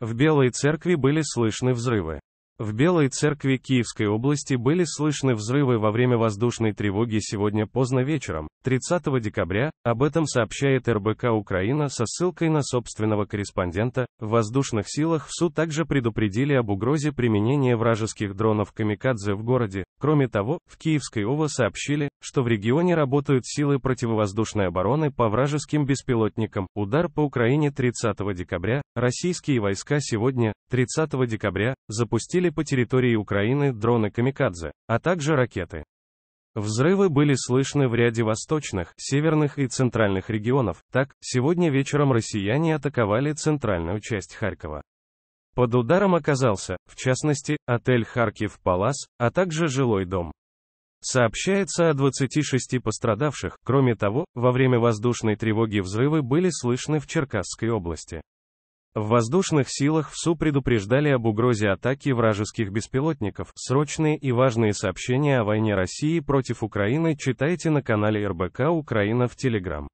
В Белой церкви были слышны взрывы. В Белой церкви Киевской области были слышны взрывы во время воздушной тревоги сегодня поздно вечером, 30 декабря, об этом сообщает РБК Украина со ссылкой на собственного корреспондента. В воздушных силах в ВСУ также предупредили об угрозе применения вражеских дронов «Камикадзе» в городе. Кроме того, в Киевской ОВА сообщили, что в регионе работают силы противовоздушной обороны по вражеским беспилотникам. Удар по Украине 30 декабря, российские войска сегодня, 30 декабря, запустили летели по территории Украины дроны «Камикадзе», а также ракеты. Взрывы были слышны в ряде восточных, северных и центральных регионов. Так, сегодня вечером россияне атаковали центральную часть Харькова. Под ударом оказался, в частности, отель «Харьков Палас», а также жилой дом. Сообщается о 26 пострадавших, кроме того, во время воздушной тревоги взрывы были слышны в Черкасской области. В воздушных силах в Су предупреждали об угрозе атаки вражеских беспилотников. Срочные и важные сообщения о войне России против Украины читайте на канале РБК Украина в Телеграм.